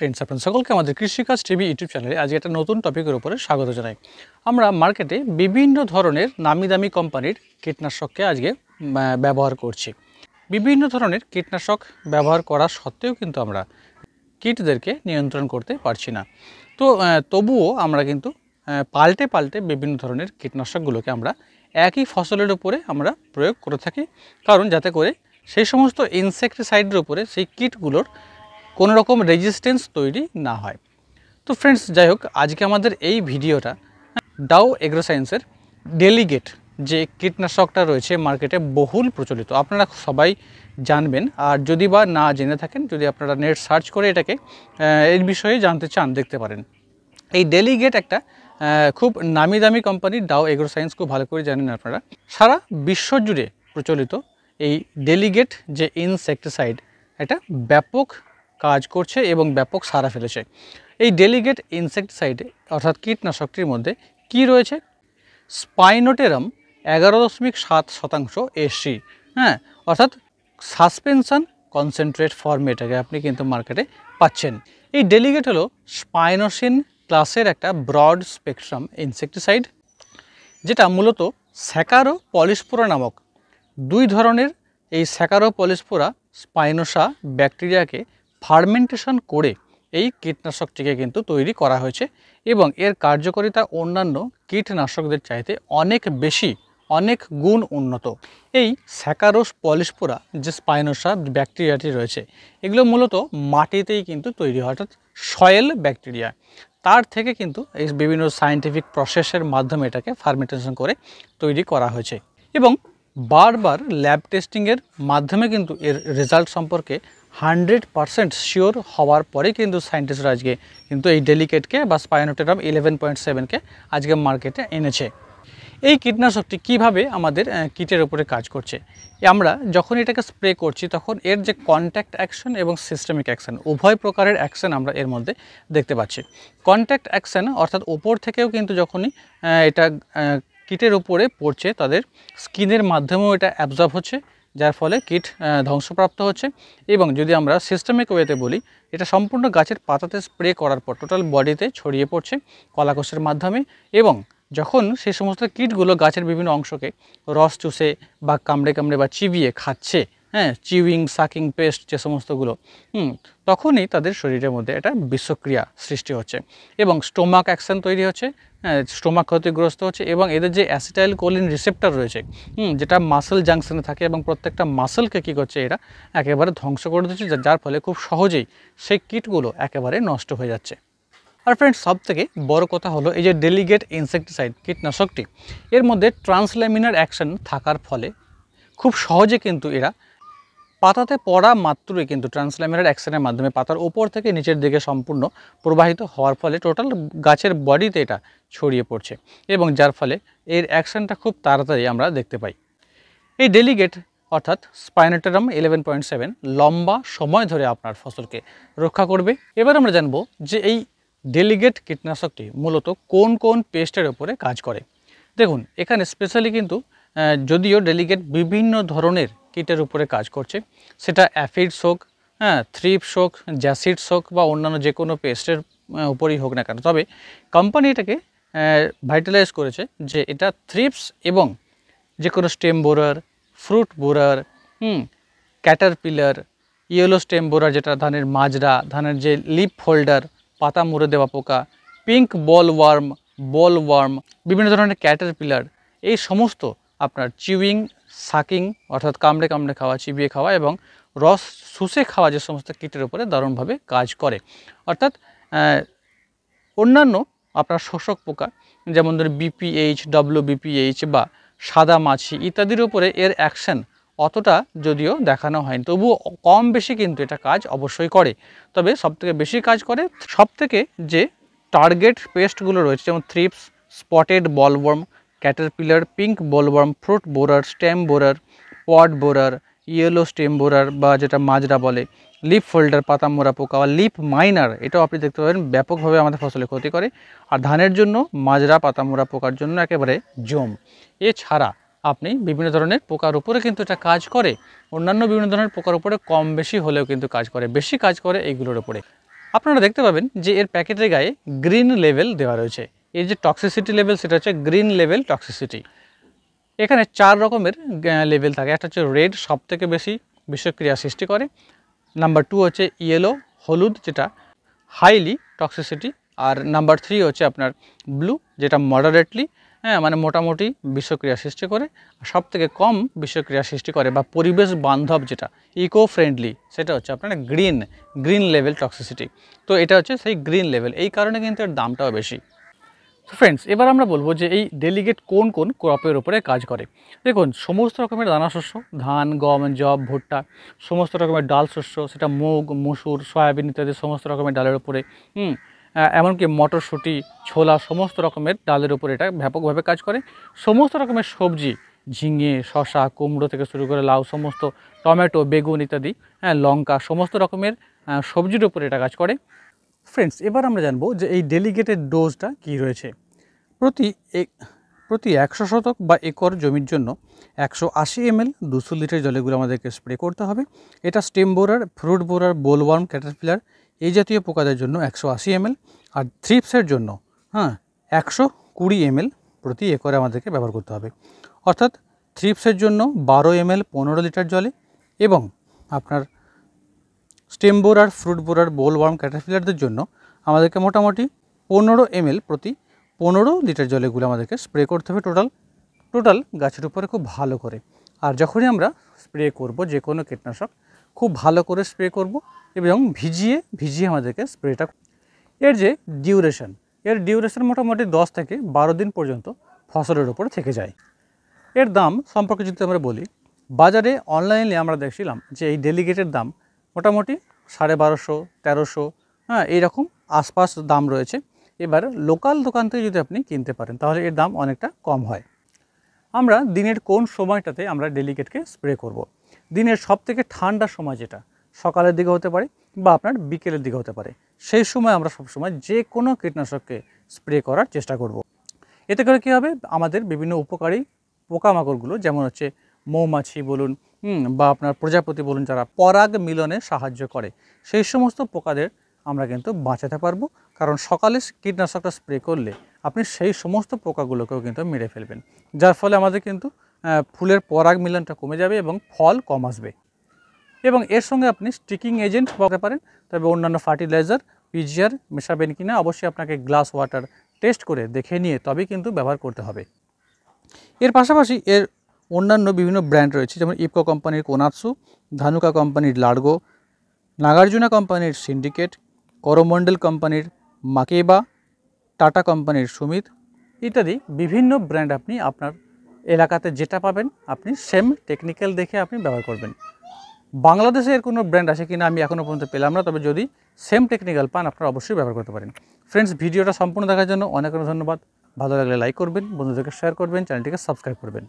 Friends আপনার সকলকে আমাদের কৃষিকাজ টিভি ইউটিউব চ্যানেলে আজ একটা নতুন টপিকের উপরে স্বাগত জানাই আমরা মার্কেটে বিভিন্ন ধরনের নামি দামি কোম্পানির কীটনাশককে আজকে ব্যবহার করছি বিভিন্ন ধরনের কীটনাশক ব্যবহার করা সত্ত্বেও কিন্তু আমরা কীটদেরকে নিয়ন্ত্রণ করতে পারছি না তো তবুও আমরা কিন্তু পাল্টে পাল্টে বিভিন্ন ধরনের কীটনাশকগুলোকে আমরা একই ফসলের উপরে আমরা প্রয়োগ করে থাকি কারণ যাতে করে সেই সমস্ত ইনসেক্টিসাইডের উপরে সেই কীটগুলোর কোনো রকম রেজিস্ট্যান্স তৈরি না হয় তো ফ্রেন্ডস যাই হোক আজকে আমাদের এই ভিডিওটা ডাও এগ্রোসায়েন্সের ডেলিগেট যে কীটনাশকটা রয়েছে মার্কেটে বহুল প্রচলিত আপনারা সবাই জানবেন আর যদি বা না জেনে থাকেন যদি আপনারা নেট সার্চ করে এটাকে এর বিষয়ে জানতে চান দেখতে পারেন এই ডেলিগেট একটা খুব নামি দামি কোম্পানি ডাও এগ্রোসায়েন্স খুব ভালো করে জানেন আপনারা সারা বিশ্ব জুড়ে প্রচলিত এই ডেলিগেট যে ইনসেকটিসাইড একটা ব্যাপক কাজ করছে এবং ব্যাপক সারা ফেলেছে এই ডেলিগেট ইনসেকটিসাইডে অর্থাৎ কীটনাশকটির মধ্যে কি রয়েছে স্পাইনোটেরাম এগারো দশমিক সাত শতাংশ এসি হ্যাঁ অর্থাৎ সাসপেনশান কনসেন্ট্রেট ফর্মে এটাকে আপনি কিন্তু মার্কেটে পাচ্ছেন এই ডেলিগেট হলো স্পাইনোসিন ক্লাসের একটা ব্রড স্পেকট্রাম ইনসেকটিসাইড যেটা মূলত স্যাকারো পলিসপোরা নামক দুই ধরনের এই স্যাকারো পলিসপোরা স্পাইনোসা ব্যাকটেরিয়াকে ফার্মেন্টেশন করে এই কীটনাশকটিকে কিন্তু তৈরি করা হয়েছে এবং এর কার্যকারিতা অন্যান্য কীটনাশকদের চাইতে অনেক বেশি অনেক গুণ উন্নত এই স্যাকারোস পলিশপোরা যে স্পাইনোসা ব্যাকটেরিয়াটি রয়েছে এগুলো মূলত মাটিতেই কিন্তু তৈরি হয় অর্থাৎ সয়েল ব্যাকটেরিয়া তার থেকে কিন্তু এই বিভিন্ন সায়েন্টিফিক প্রসেসের মাধ্যমে এটাকে ফার্মেন্টেশন করে তৈরি করা হয়েছে এবং বারবার ল্যাব টেস্টিংয়ের মাধ্যমে কিন্তু এর রেজাল্ট সম্পর্কে হান্ড্রেড পারসেন্ট শিওর হওয়ার পরে কিন্তু সায়েন্টিস্টরা আজকে কিন্তু এই ডেলিকেটকে বা স্পাইনোটেরাম ইলেভেন পয়েন্ট সেভেনকে আজকে মার্কেটে এনেছে এই কীটনাশকটি কিভাবে আমাদের কীটের উপরে কাজ করছে আমরা যখন এটাকে স্প্রে করছি তখন এর যে কন্ট্যাক্ট অ্যাকশন এবং সিস্টেমিক অ্যাকশন উভয় প্রকারের অ্যাকশন আমরা এর মধ্যে দেখতে পাচ্ছি কন্ট্যাক্ট অ্যাকশন অর্থাৎ ওপর থেকেও কিন্তু যখনই এটা কীটের উপরে পড়ছে তাদের স্কিনের মাধ্যমেও এটা অ্যাবজর্ব হচ্ছে যার ফলে কীট ধ্বংসপ্রাপ্ত হচ্ছে এবং যদি আমরা সিস্টেমিক ওয়েতে বলি এটা সম্পূর্ণ গাছের পাতাতে স্প্রে করার পর টোটাল বডিতে ছড়িয়ে পড়ছে কলাকোষের মাধ্যমে এবং যখন সেই সমস্ত কীটগুলো গাছের বিভিন্ন অংশকে রস চুষে বা কামড়ে কামড়ে বা চিবিয়ে খাচ্ছে হ্যাঁ চিউইং সাকিং পেস্ট যে সমস্তগুলো হুম তখনই তাদের শরীরের মধ্যে এটা বিষক্রিয়া সৃষ্টি হচ্ছে এবং স্টোমাক অ্যাকশন তৈরি হচ্ছে হ্যাঁ স্টোমাক ক্ষতিগ্রস্ত হচ্ছে এবং এদের যে অ্যাসিটাইল কোলিন রিসেপ্টার রয়েছে হুম যেটা মাসেল জাংশনে থাকে এবং প্রত্যেকটা মাসেলকে কী করছে এরা একেবারে ধ্বংস করে দিচ্ছে যার ফলে খুব সহজেই সেই কিটগুলো একেবারে নষ্ট হয়ে যাচ্ছে আর সব সবথেকে বড় কথা হলো এই যে ডেলিগেট ইনসেকটিসাইড কীটনাশকটি এর মধ্যে ট্রান্সলেমিনার অ্যাকশন থাকার ফলে খুব সহজে কিন্তু এরা পাতাতে পড়া মাত্রই কিন্তু ট্রান্সলামেরার অ্যাকশনের মাধ্যমে পাতার ওপর থেকে নিচের দিকে সম্পূর্ণ প্রবাহিত হওয়ার ফলে টোটাল গাছের বডিতে এটা ছড়িয়ে পড়ছে এবং যার ফলে এর অ্যাকশনটা খুব তাড়াতাড়ি আমরা দেখতে পাই এই ডেলিগেট অর্থাৎ স্পাইনেটারাম ইলেভেন পয়েন্ট সেভেন লম্বা সময় ধরে আপনার ফসলকে রক্ষা করবে এবার আমরা জানব যে এই ডেলিগেট কীটনাশকটি মূলত কোন কোন পেস্টের ওপরে কাজ করে দেখুন এখানে স্পেশালি কিন্তু যদিও ডেলিগেট বিভিন্ন ধরনের কিটের উপরে কাজ করছে সেটা অ্যাফিডস হোক হ্যাঁ থ্রিপস হোক জ্যাসিডস হোক বা অন্যান্য যে কোনো পেস্টের উপরেই হোক না কেন তবে কোম্পানি এটাকে ভাইটালাইজ করেছে যে এটা থ্রিপস এবং যে কোনো স্টেম বোরার ফ্রুট বোরার হুম ক্যাটারপিলার ইয়েলো স্টেম বোরার যেটা ধানের মাজরা ধানের যে লিপ হোল্ডার পাতা মুড়ে দেওয়া পোকা pink boll worm boll worm বিভিন্ন ধরনের ক্যাটারপিলার এই সমস্ত আপনার চিউইং সাকিং অর্থাৎ কামড়ে কামড়ে খাওয়া চিবিয়ে খাওয়া এবং রস শুষে খাওয়া যে সমস্ত কীটের উপরে দারুণভাবে কাজ করে অর্থাৎ অন্যান্য আপনার শোষক পোকা যেমন ধরুন বিপিএইচ ডব্লিউ বিপিএইচ বা সাদা মাছি ইত্যাদির উপরে এর অ্যাকশন অতটা যদিও দেখানো হয়নি তবুও কম বেশি কিন্তু এটা কাজ অবশ্যই করে তবে সবথেকে বেশি কাজ করে সবথেকে যে টার্গেট পেস্টগুলো রয়েছে যেমন thrips spotted bollworm caterpillar pink bollworm fruit borer stem borer pod borer yellow stem borer বা যেটা মাজরা বলে লিপ ফোল্ডার পাতা মোড়া পোকা বা লিপ মাইনার এটাও আপনি দেখতে পাবেন ব্যাপকভাবে আমাদের ফসলে ক্ষতি করে আর ধানের জন্য মাজরা পাতা মোড়া পোকার জন্য একেবারে জম এছাড়া আপনি বিভিন্ন ধরনের পোকার উপরে কিন্তু এটা কাজ করে অন্যান্য বিভিন্ন ধরনের পোকার উপরে কম বেশি হলেও কিন্তু কাজ করে বেশি কাজ করে এইগুলোর উপরে আপনারা দেখতে পাবেন যে এর প্যাকেটের গায়ে গ্রিন লেভেল দেওয়া রয়েছে এই যে টক্সিসিটি লেভেল সেটা হচ্ছে গ্রিন লেভেল টক্সিসিটি এখানে চার রকমের লেভেল থাকে একটা হচ্ছে রেড সব থেকে বেশি বিষক্রিয়া সৃষ্টি করে নাম্বার টু হচ্ছে ইয়েলো হলুদ যেটা হাইলি টক্সিসিটি আর নাম্বার থ্রি হচ্ছে আপনার ব্লু যেটা মডারেটলি হ্যাঁ মানে মোটামুটি বিষক্রিয়া সৃষ্টি করে সব থেকে কম বিষক্রিয়া সৃষ্টি করে বা পরিবেশ বান্ধব যেটা ইকো ফ্রেন্ডলি সেটা হচ্ছে আপনার গ্রিন গ্রিন লেভেল টক্সিসিটি তো এটা হচ্ছে সেই গ্রিন লেভেল এই কারণে কিন্তু এর দামটাও বেশি তো ফ্রেন্ডস এবার আমরা বলবো যে এই ডেলিগেট কোন কোন ক্রপের উপরে কাজ করে দেখুন সমস্ত রকমের দানাশস্য ধান গম জব ভুট্টা সমস্ত রকমের ডাল শস্য সেটা মুগ মসুর সয়াবিন ইত্যাদি সমস্ত রকমের ডালের উপরে হুম এমনকি মটরশুঁটি ছোলা সমস্ত রকমের ডালের উপরে এটা ব্যাপকভাবে কাজ করে সমস্ত রকমের সবজি ঝিঙে শশা কুমড়ো থেকে শুরু করে লাউ সমস্ত টমেটো বেগুন ইত্যাদি হ্যাঁ লঙ্কা সমস্ত রকমের সবজির উপরে এটা কাজ করে ফ্রেন্ডস এবার আমরা জানবো যে এই ডেলিগেটেড ডোজটা কি রয়েছে প্রতি প্রতি একশো শতক বা একর জমির জন্য একশো আশি এম এল দুশো লিটার জলেগুলো আমাদেরকে স্প্রে করতে হবে এটা stem borer fruit borer bollworm caterpillar এই জাতীয় পোকাদের জন্য একশো আশি এম আর থ্রিপসের জন্য হ্যাঁ একশো কুড়ি এম প্রতি একরে আমাদেরকে ব্যবহার করতে হবে অর্থাৎ থ্রিপসের জন্য বারো এম এল পনেরো লিটার জলে এবং আপনার stem borer fruit borer boll worm ক্যাটারফিলারদের জন্য আমাদেরকে মোটামুটি পনেরো এমএল প্রতি পনেরো লিটার জলে গুলো আমাদেরকে স্প্রে করতে হবে টোটাল টোটাল গাছের উপরে খুব ভালো করে আর যখনই আমরা স্প্রে করব যে কোনো কীটনাশক খুব ভালো করে স্প্রে করব এবং ভিজিয়ে ভিজিয়ে আমাদেরকে স্প্রেটা এর যে ডিউরেশন এর ডিউরেশন মোটামুটি দশ থেকে বারো দিন পর্যন্ত ফসলের ওপর থেকে যায় এর দাম সম্পর্কে যদি আমরা বলি বাজারে অনলাইনে আমরা দেখছিলাম যে এই ডেলিগেটের দাম মোটামুটি সাড়ে বারোশো তেরোশো হ্যাঁ এইরকম আশপাশ দাম রয়েছে এবার লোকাল দোকান থেকে যদি আপনি কিনতে পারেন তাহলে এর দাম অনেকটা কম হয় আমরা দিনের কোন সময়টাতে আমরা ডেলিকেটকে স্প্রে করব। দিনের সবথেকে ঠান্ডা সময় যেটা সকালের দিকে হতে পারে বা আপনার বিকেলের দিকে হতে পারে সেই সময় আমরা সবসময় যে কোনো কীটনাশককে স্প্রে করার চেষ্টা করব। এতে করে কী হবে আমাদের বিভিন্ন উপকারী পোকামাকড়গুলো যেমন হচ্ছে মৌমাছি বলুন বা আপনার প্রজাপতি বলুন যারা পরাগ মিলনে সাহায্য করে সেই সমস্ত পোকাদের আমরা কিন্তু বাঁচাতে পারবো কারণ সকালে কীটনাশকটা স্প্রে করলে আপনি সেই সমস্ত পোকাগুলোকেও কিন্তু মেরে ফেলবেন যার ফলে আমাদের কিন্তু ফুলের পরাগ মিলনটা কমে যাবে এবং ফল কম আসবে এবং এর সঙ্গে আপনি স্টিকিং এজেন্ট পাতে পারেন তবে অন্যান্য ফার্টিলাইজার পিজিআর মেশাবেন কিনা অবশ্যই আপনাকে গ্লাস ওয়াটার টেস্ট করে দেখে নিয়ে তবেই কিন্তু ব্যবহার করতে হবে এর পাশাপাশি এর অন্যান্য বিভিন্ন ব্র্যান্ড রয়েছে যেমন ইপকো কোম্পানির কোনাৎসু ধানুকা কোম্পানির লার্গো নাগার্জুনা কোম্পানির সিন্ডিকেট করমণ্ডল কোম্পানির মাকেবা টাটা কোম্পানির সুমিত ইত্যাদি বিভিন্ন ব্র্যান্ড আপনি আপনার এলাকাতে যেটা পাবেন আপনি সেম টেকনিক্যাল দেখে আপনি ব্যবহার করবেন বাংলাদেশে এর কোনো ব্র্যান্ড আছে কিনা আমি এখনও পর্যন্ত পেলাম না তবে যদি সেম টেকনিক্যাল পান আপনারা অবশ্যই ব্যবহার করতে পারেন ফ্রেন্ডস ভিডিওটা সম্পূর্ণ দেখার জন্য অনেক অনেক ধন্যবাদ ভালো লাগলে লাইক করবেন বন্ধুদেরকে শেয়ার করবেন চ্যানেলটিকে সাবস্ক্রাইব করবেন